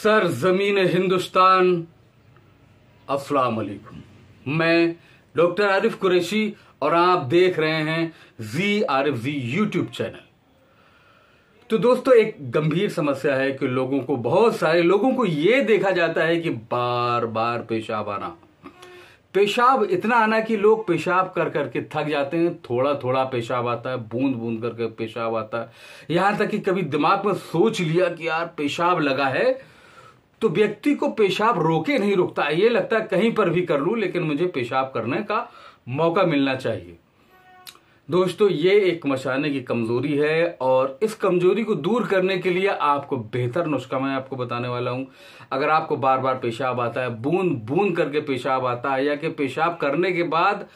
sir ज़मीन हिंदुस्तान वालेकुम मैं डॉक्टर आरिफ कुरैशी और आप देख रहे हैं G Arif G YouTube channel तो दोस्तों एक गंभीर समस्या है कि लोगों को बहुत सारे लोगों को यह देखा जाता है कि बार बार पेशाब आना पेशाब इतना आना कि लोग पेशाब कर करके थक जाते हैं थोड़ा थोड़ा पेशाब आता है बूंद बूंद करके पेशाब आता है यहां तक कि कभी दिमाग में सोच लिया कि यार पेशाब लगा है तो व्यक्ति को पेशाब रोके नहीं रुकता ये लगता है कहीं पर भी कर लू लेकिन मुझे पेशाब करने का मौका मिलना चाहिए दोस्तों ये एक मशाने की कमज़ोरी है और इस कमज़ोरी को दूर करने के लिए आपको बेहतर नुस्खा मैं आपको बताने वाला हूं अगर आपको बार बार पेशाब आता है बूंद बूंद करके पेशाब आता है या कि पेशाब करने के बाद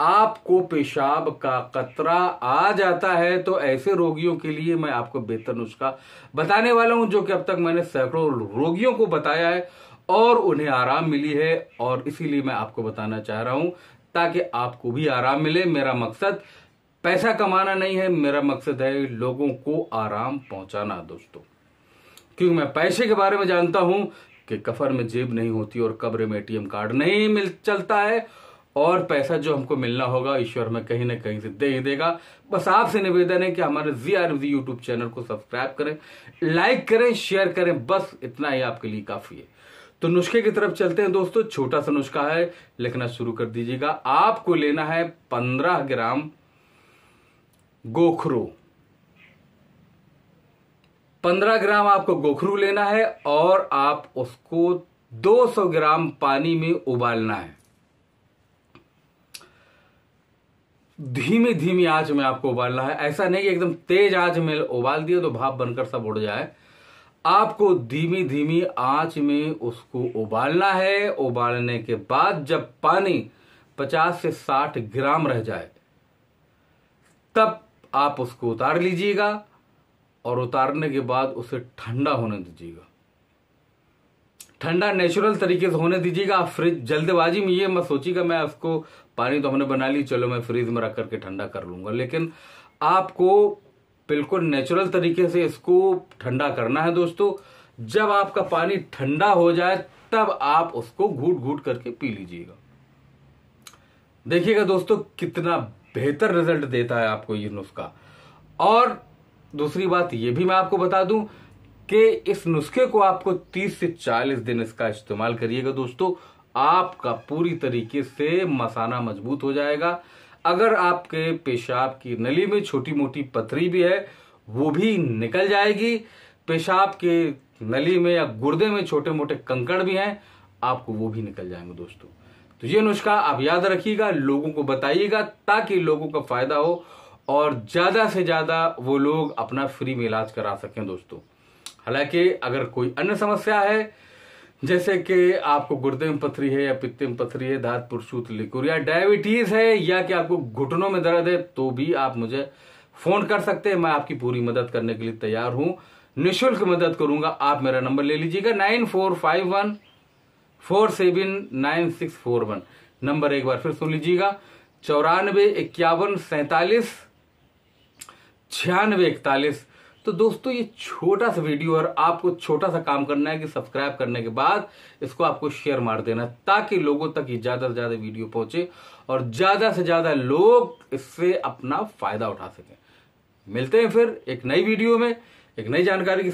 आपको पेशाब का कतरा आ जाता है तो ऐसे रोगियों के लिए मैं आपको बेहतर नुस्खा बताने वाला हूं जो कि अब तक मैंने सैकड़ों रोगियों को बताया है और उन्हें आराम मिली है और इसीलिए मैं आपको बताना चाह रहा हूं ताकि आपको भी आराम मिले मेरा मकसद पैसा कमाना नहीं है मेरा मकसद है लोगों को आराम पहुंचाना दोस्तों क्योंकि मैं पैसे के बारे में जानता हूं कि कफर में जेब नहीं होती और कब्र में एटीएम कार्ड नहीं मिल चलता है और पैसा जो हमको मिलना होगा ईश्वर में कहीं ना कहीं से दे ही देगा बस आपसे निवेदन है कि हमारे G R G YouTube channel को सब्सक्राइब करें लाइक करें शेयर करें बस इतना ही आपके लिए काफी है तो नुस्खे की तरफ चलते हैं दोस्तों छोटा सा नुस्खा है लिखना शुरू कर दीजिएगा आपको लेना है पंद्रह ग्राम गोखरू पंद्रह ग्राम आपको गोखरू लेना है और आप उसको 200 ग्राम पानी में उबालना है धीमी धीमी आंच में आपको उबालना है ऐसा नहीं एकदम तेज आंच में उबाल दिया तो भाप बनकर सब उड़ जाए आपको धीमी धीमी आंच में उसको उबालना है उबालने के बाद जब पानी 50 से 60 ग्राम रह जाए तब आप उसको उतार लीजिएगा और उतारने के बाद उसे ठंडा होने दीजिएगा ठंडा नेचुरल तरीके से होने दीजिएगा आप फ्रिज जल्दबाजी में ये मत सोचिएगा मैं उसको पानी तो हमने बना ली चलो मैं फ्रिज में रख करके ठंडा कर लूँगा लेकिन आपको बिल्कुल नेचुरल तरीके से इसको ठंडा करना है दोस्तों जब आपका पानी ठंडा हो जाए तब आप उसको घूट घूट करके पी लीजिएगा देखिएगा दोस्तों कितना बेहतर रिजल्ट देता है आपको ये नुस्खा और दूसरी बात ये भी मैं आपको बता दूं कि इस नुस्खे को आपको 30 से 40 दिन इसका इस्तेमाल करिएगा दोस्तों आपका पूरी तरीके से मसाना मजबूत हो जाएगा अगर आपके पेशाब की नली में छोटी मोटी पथरी भी है वो भी निकल जाएगी पेशाब के नली में या गुर्दे में छोटे मोटे कंकड़ भी हैं आपको वो भी निकल जाएंगे दोस्तों तो ये नुस्खा आप याद रखिएगा लोगों को बताइएगा ताकि लोगों का फायदा हो और ज्यादा से ज्यादा वो लोग अपना फ्री में इलाज करा सकें दोस्तों हालांकि अगर कोई अन्य समस्या है जैसे कि आपको गुर्दे में पथरी है या पित्ते में पथरी है धात पुरसूत या डायबिटीज है या कि आपको घुटनों में दर्द है तो भी आप मुझे फोन कर सकते हैं मैं आपकी पूरी मदद करने के लिए तैयार हूं निशुल्क मदद करूंगा आप मेरा नंबर ले लीजिएगा nine four five one four seven nine six four one number एक बार फिर सुन लीजिएगा चौरानवे इक्यावन सैतालीस छियानवे इकतालीस तो दोस्तों ये छोटा सा वीडियो और आपको छोटा सा काम करना है कि सब्सक्राइब करने के बाद इसको आपको शेयर मार देना ताकि लोगों तक ये ज़्यादा से ज़्यादा वीडियो पहुंचे और ज़्यादा से ज़्यादा लोग इससे अपना फायदा उठा सकें मिलते हैं फिर एक नई वीडियो में एक नई जानकारी